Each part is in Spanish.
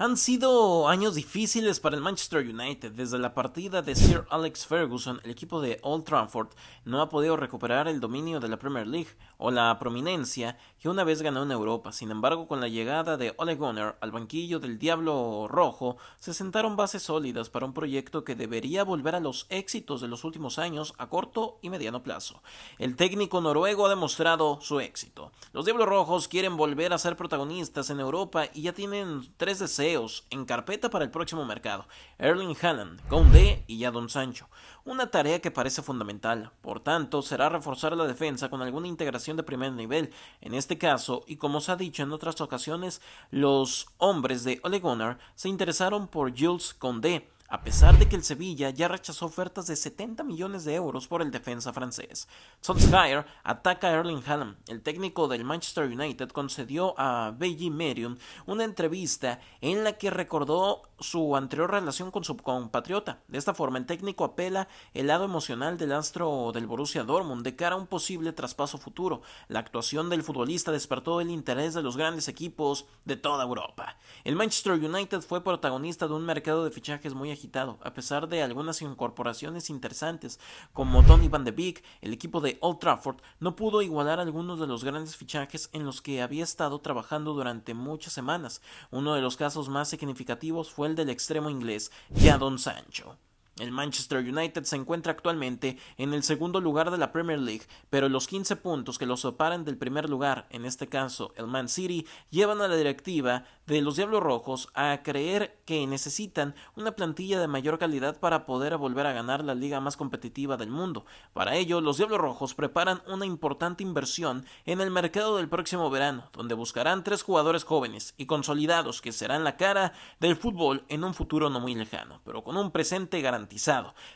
Han sido años difíciles para el Manchester United. Desde la partida de Sir Alex Ferguson, el equipo de Old Trafford no ha podido recuperar el dominio de la Premier League o la prominencia que una vez ganó en Europa. Sin embargo, con la llegada de Ole Gunnar al banquillo del Diablo Rojo, se sentaron bases sólidas para un proyecto que debería volver a los éxitos de los últimos años a corto y mediano plazo. El técnico noruego ha demostrado su éxito. Los Diablos Rojos quieren volver a ser protagonistas en Europa y ya tienen tres deseos en carpeta para el próximo mercado, Erling Haaland, Conde y Don Sancho. Una tarea que parece fundamental, por tanto, será reforzar la defensa con alguna integración de primer nivel. En este caso, y como se ha dicho en otras ocasiones, los hombres de Ole Gunnar se interesaron por Jules Conde a pesar de que el Sevilla ya rechazó ofertas de 70 millones de euros por el defensa francés. Solskjaer ataca a Erling Haaland. El técnico del Manchester United concedió a Beijing Merion una entrevista en la que recordó su anterior relación con su compatriota. De esta forma, el técnico apela el lado emocional del astro del Borussia Dortmund de cara a un posible traspaso futuro. La actuación del futbolista despertó el interés de los grandes equipos de toda Europa. El Manchester United fue protagonista de un mercado de fichajes muy agitado, a pesar de algunas incorporaciones interesantes, como Tony Van de Beek, el equipo de Old Trafford no pudo igualar algunos de los grandes fichajes en los que había estado trabajando durante muchas semanas. Uno de los casos más significativos fue del extremo inglés y a Don Sancho. El Manchester United se encuentra actualmente en el segundo lugar de la Premier League, pero los 15 puntos que los separan del primer lugar, en este caso el Man City, llevan a la directiva de los Diablos Rojos a creer que necesitan una plantilla de mayor calidad para poder volver a ganar la liga más competitiva del mundo. Para ello, los Diablos Rojos preparan una importante inversión en el mercado del próximo verano, donde buscarán tres jugadores jóvenes y consolidados que serán la cara del fútbol en un futuro no muy lejano, pero con un presente garantizado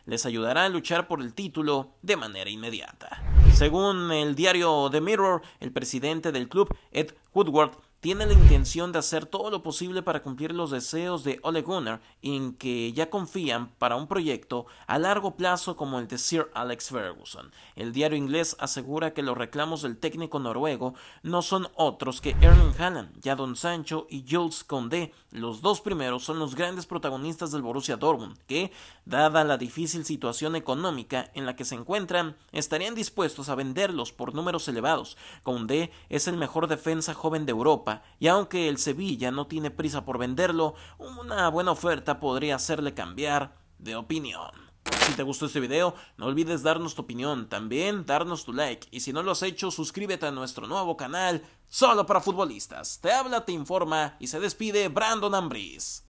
les ayudará a luchar por el título de manera inmediata. Según el diario The Mirror, el presidente del club, Ed Woodward, tiene la intención de hacer todo lo posible para cumplir los deseos de Ole Gunnar, en que ya confían para un proyecto a largo plazo como el de Sir Alex Ferguson. El diario inglés asegura que los reclamos del técnico noruego no son otros que Erling Haaland, Don Sancho y Jules Condé. Los dos primeros son los grandes protagonistas del Borussia Dortmund, que, dada la difícil situación económica en la que se encuentran, estarían dispuestos a venderlos por números elevados. Condé es el mejor defensa joven de Europa y aunque el Sevilla no tiene prisa por venderlo, una buena oferta podría hacerle cambiar de opinión. Si te gustó este video, no olvides darnos tu opinión, también darnos tu like, y si no lo has hecho, suscríbete a nuestro nuevo canal, solo para futbolistas. Te habla, te informa y se despide Brandon Ambris.